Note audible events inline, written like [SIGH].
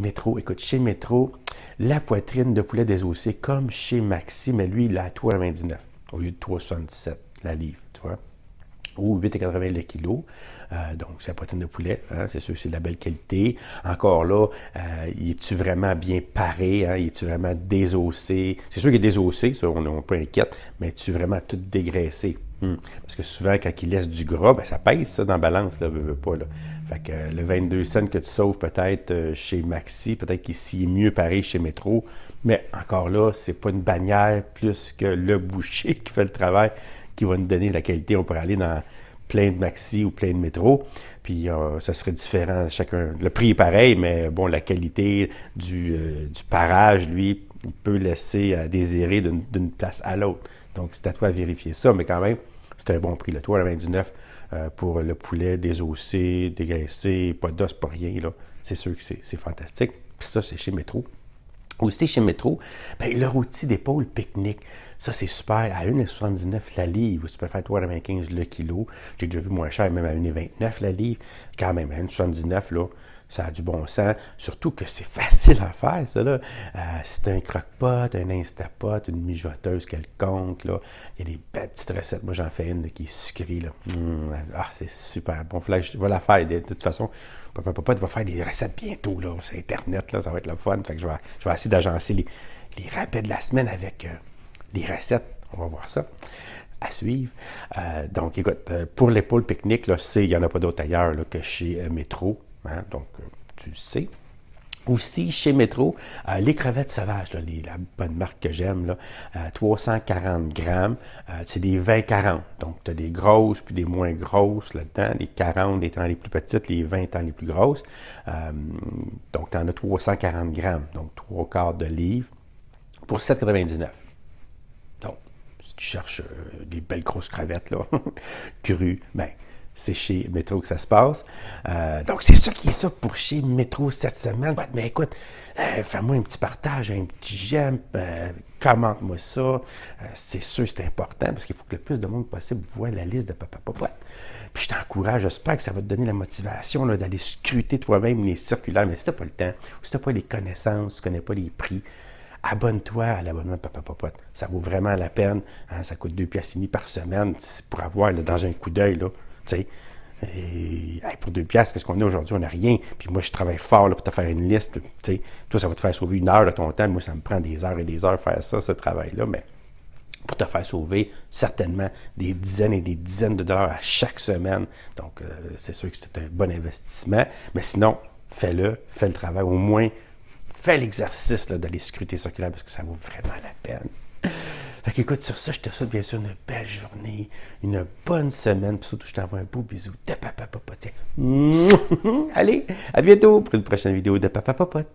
Métro, écoute, chez Métro, la poitrine de poulet désossée, comme chez Maxi, mais lui, il a à 3,99 au lieu de 3,77 la livre, tu vois ou 8,80 le kilo. Euh, donc, c'est la poitrine de poulet, hein, c'est sûr, c'est de la belle qualité. Encore là, euh, il est tu vraiment bien paré? Hein? est tu vraiment désossé? C'est sûr qu'il est désossé, ça, on n'est pas inquiète, mais es-tu vraiment tout dégraissé? Hmm. Parce que souvent, quand ils laissent du gras, ben, ça pèse ça dans la balance, là, veut, pas. Là. Fait que euh, le 22 cents que tu sauves peut-être euh, chez Maxi, peut-être qu'ici est mieux pareil chez Métro, mais encore là, c'est pas une bannière plus que le boucher qui fait le travail, qui va nous donner la qualité. On pourrait aller dans plein de Maxi ou plein de Métro, puis euh, ça serait différent chacun. Le prix est pareil, mais bon, la qualité du, du parage, lui, il peut laisser à désirer d'une place à l'autre. Donc, c'est à toi de vérifier ça, mais quand même, c'est un bon prix. Le à 29 euh, pour le poulet désossé, dégraissé, pas d'os, pas rien. C'est sûr que c'est fantastique. Puis ça, c'est chez Métro. Aussi, chez Métro, ben, leur outil d'épaule pique-nique. Ça, c'est super. À 1,79 la livre, tu peux faire 3,95 le kilo. J'ai déjà vu moins cher, même à 1,29 la livre. Quand même, à 1,79, là, ça a du bon sens. Surtout que c'est [LAUGHS] facile à faire, ça, là. Euh, c'est un croque-pot, un instapot, une mijoteuse quelconque, là. Il y a des petites recettes. Moi, j'en fais une qui est sucrée, là. Mmh, ah, c'est super bon. flash je vais la faire. De toute façon, papa, papa, faire des recettes bientôt, là. C'est Internet, là. Ça va être le fun. Fait que je vais, je vais d'agencer les, les de la semaine avec euh, les recettes. On va voir ça à suivre. Euh, donc, écoute, euh, pour l'épaule pique-nique, il n'y en a pas d'autre ailleurs que chez Métro. Hein. donc, tu sais. Aussi, chez Metro, euh, les crevettes sauvages, la bonne marque que j'aime, 340 euh, grammes, euh, c'est des 20-40. Donc, tu as des grosses puis des moins grosses là-dedans, des 40 étant les plus petites, les 20 étant les plus grosses. donc, tu en as 340 grammes, donc trois quarts de livre pour 7,99. Donc, si tu cherches des belles grosses crevettes là, [LAUGHS] crues, ben, c'est chez Métro que ça se passe. Euh, donc, c'est ça qui est ça pour chez Métro cette semaine. Mais ben, écoute, euh, fais-moi un petit partage, un petit j'aime, euh, commente-moi ça. c'est sûr, c'est important parce qu'il faut que le plus de monde possible voit la liste de Papa Popote. Puis je t'encourage, j'espère que ça va te donner la motivation d'aller scruter toi-même les circulaires. Mais si tu pas le temps, ou si tu pas les connaissances, tu connais pas les prix, abonne-toi à l'abonnement Papa Popote. Ça vaut vraiment la peine. Hein. ça coûte 2 piastres par semaine pour avoir là, dans un coup d'œil pour deux piastres, qu'est-ce qu'on a aujourd'hui? On n'a rien. Puis moi, je travaille fort pour te faire une liste. Toi, ça va te faire sauver une heure de ton temps. Moi, ça me prend des heures et des heures faire ça, ce travail-là. Mais pour te faire sauver certainement des dizaines et des dizaines de dollars à chaque semaine. Donc, euh, c'est sûr que c'est un bon investissement. Mais sinon, fais-le, fais le travail. Au moins, fais l'exercice d'aller scruter circulaire parce que ça vaut vraiment la peine. Fait qu'écoute, sur ça, je te souhaite bien sûr une belle journée, une bonne semaine. Puis surtout, je t'envoie un beau bisou de Papa [LAUGHS] Allez, à bientôt pour une prochaine vidéo de Papa Popote.